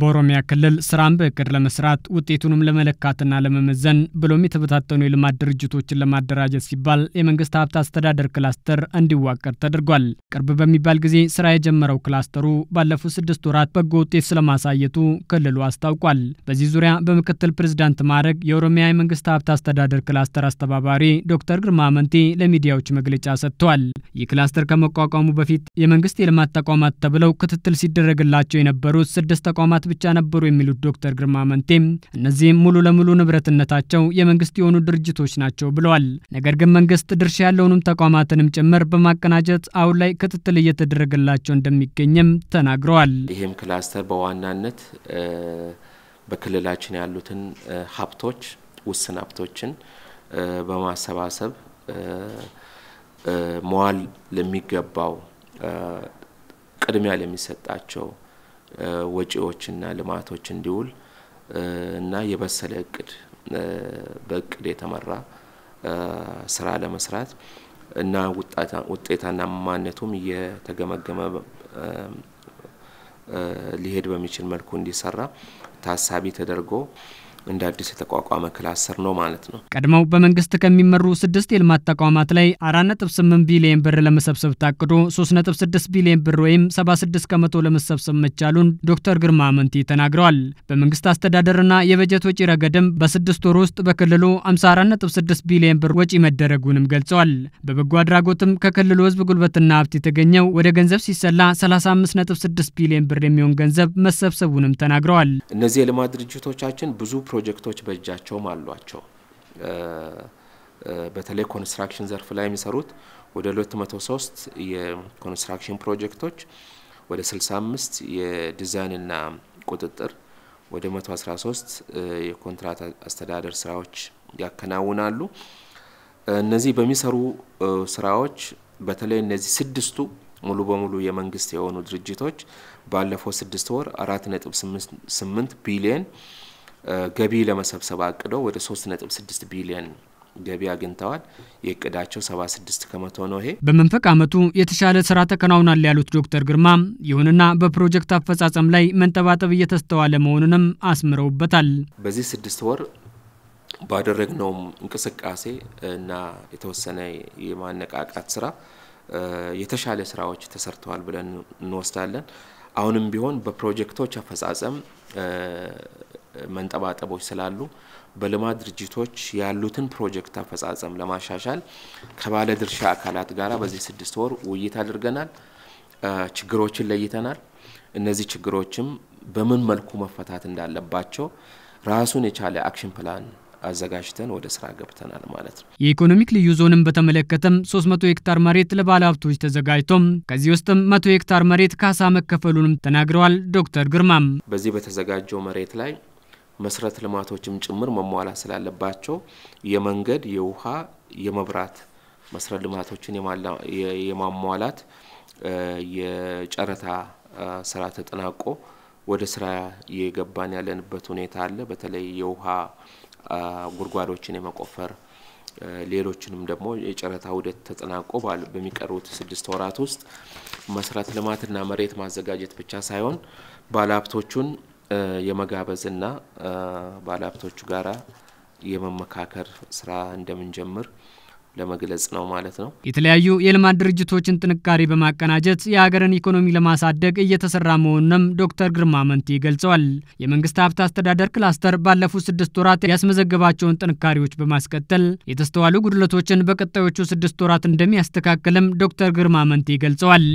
በኦሮሚያ ክልል ስራን በእቅድ ለመስራት ውጤቱንም ለመለካትና ለመመዘን ብሎም የተበታተኑ የልማት ድርጅቶችን ለማደራጀት ሲባል የመንግስት ሀብት አስተዳደር ክላስተር እንዲዋቀር ተደርጓል። ቅርብ በሚባል ጊዜ ስራ የጀመረው ክላስተሩ ባለፉት ስድስት ወራት በጎ ውጤት ስለማሳየቱ ክልሉ አስታውቋል። በዚህ ዙሪያ በምክትል ፕሬዝዳንት ማዕረግ የኦሮሚያ የመንግስት ሀብት አስተዳደር ክላስተር አስተባባሪ ዶክተር ግርማ መንቴ ለሚዲያዎች መግለጫ ሰጥተዋል። ይህ ክላስተር ከመቋቋሙ በፊት የመንግስት የልማት ተቋማት ተብለው ክትትል ሲደረግላቸው የነበሩት ስድስት ተቋማት አባላት ብቻ ነበሩ የሚሉት ዶክተር ግርማ መንቴ እነዚህም ሙሉ ለሙሉ ንብረትነታቸው የመንግስት የሆኑ ድርጅቶች ናቸው ብለዋል። ነገር ግን መንግስት ድርሻ ያለውንም ተቋማትንም ጭምር በማቀናጀት አሁን ላይ ክትትል እየተደረገላቸው እንደሚገኝም ተናግረዋል። ይህም ክላስተር በዋናነት በክልላችን ያሉትን ሀብቶች ውስን ሀብቶችን በማሰባሰብ መዋል ለሚገባው ቅድሚያ ለሚሰጣቸው ወጪዎችና ልማቶች እንዲውል እና የበሰለ እቅድ በእቅድ የተመራ ስራ ለመስራት እና ውጤታማነቱም እየተገመገመ ሊሄድ በሚችል መልኩ እንዲሰራ ታሳቢ ተደርጎ እንደ አዲስ የተቋቋመ ክላስተር ነው ማለት ነው። ቀድመው በመንግስት ከሚመሩ ስድስት የልማት ተቋማት ላይ አራት ነጥብ ስምንት ብር ለመሰብሰብ ታቅዶ ሶስት ነጥብ ስድስት ብር ወይም ሰባ ስድስት ከመቶ ለመሰብሰብ መቻሉን ዶክተር ግርማ መንቲ ተናግረዋል። በመንግስት አስተዳደርና የበጀት ወጪ ረገድም በስድስት ወር ውስጥ በክልሉ አምሳ አራት ነጥብ ስድስት ብር ወጪ መደረጉንም ገልጸዋል። በበጎ አድራጎትም ከክልሉ ህዝብ ጉልበትና ሀብት የተገኘው ወደ ገንዘብ ሲሰላ ሰላሳ አምስት ነጥብ ስድስት ብር የሚሆን ገንዘብ መሰብሰቡንም ተናግረዋል። እነዚህ የልማት ድርጅቶቻችን ብዙ ፕሮጀክቶች በእጃቸውም አሏቸው። በተለይ ኮንስትራክሽን ዘርፍ ላይ የሚሰሩት ወደ 203 የኮንስትራክሽን ፕሮጀክቶች፣ ወደ 65 የዲዛይንና ቁጥጥር፣ ወደ 113 የኮንትራት አስተዳደር ስራዎች ያከናውናሉ። እነዚህ በሚሰሩ ስራዎች በተለይ እነዚህ ስድስቱ ሙሉ በሙሉ የመንግስት የሆኑ ድርጅቶች ባለፈው ስድስት ወር አራት ነጥብ ስምንት ቢሊየን ገቢ ለመሰብሰብ አቅደው ወደ 3.6 ቢሊዮን ገቢ አግኝተዋል። የእቅዳቸው 76 ከመቶ ነው። ይሄ በመንፈቅ ዓመቱ የተሻለ ስራ ተከናውናል ያሉት ዶክተር ግርማ፣ ይሁንና በፕሮጀክት አፈጻጸም ላይ መንጠባጠብ እየተስተዋለ መሆኑንም አስምረውበታል። በዚህ ስድስት ወር ባደረግነው እንቅስቃሴ እና የተወሰነ የማነቃቃት ስራ የተሻለ ስራዎች ተሰርተዋል ብለን እንወስዳለን። አሁንም ቢሆን በፕሮጀክቶች አፈጻጸም መንጠባጠቦች ስላሉ በልማት ድርጅቶች ያሉትን ፕሮጀክት አፈጻጸም ለማሻሻል ከባለ ድርሻ አካላት ጋር በዚህ ስድስት ወር ውይይት አድርገናል። ችግሮችን ለይተናል። እነዚህ ችግሮችም በምን መልኩ መፈታት እንዳለባቸው ራሱን የቻለ አክሽን ፕላን አዘጋጅተን ወደ ስራ ገብተናል ማለት ነው። የኢኮኖሚክ ልዩ ዞንን በተመለከተም 300 ሄክታር መሬት ለባለ ሀብቶች ተዘጋጅቶም ከዚህ ውስጥም 100 ሄክታር መሬት ካሳ መከፈሉንም ተናግረዋል ዶክተር ግርማም በዚህ በተዘጋጀው መሬት ላይ መሰረተ ልማቶችም ጭምር መሟላት ስላለባቸው የመንገድ፣ የውሃ፣ የመብራት መሰረተ ልማቶችን የማሟላት የጨረታ ስራ ተጠናቆ ወደ ስራ የገባን ያለንበት ሁኔታ አለ። በተለይ የውሃ ጉድጓዶችን የመቆፈር ሌሎችንም ደግሞ የጨረታ ውደት ተጠናቆ በሚቀርቡት ስድስት ወራት ውስጥ መሰረተ ልማትና መሬት ማዘጋጀት ብቻ ሳይሆን ባለሀብቶቹን የመጋበዝና ባለሀብቶቹ ጋራ የመመካከር ስራ እንደምንጀምር ለመግለጽ ነው ማለት ነው። የተለያዩ የልማት ድርጅቶችን ጥንካሬ በማቀናጀት የሀገርን ኢኮኖሚ ለማሳደግ እየተሰራ መሆኑንም ዶክተር ግርማ መንቲ ገልጸዋል። የመንግስት ሀብት አስተዳደር ክላስተር ባለፉት ስድስት ወራት ያስመዘገባቸውን ጥንካሬዎች በማስቀጠል የተስተዋሉ ጉድለቶችን በቀጣዮቹ ስድስት ወራት እንደሚያስተካክልም ዶክተር ግርማ መንቲ ገልጸዋል።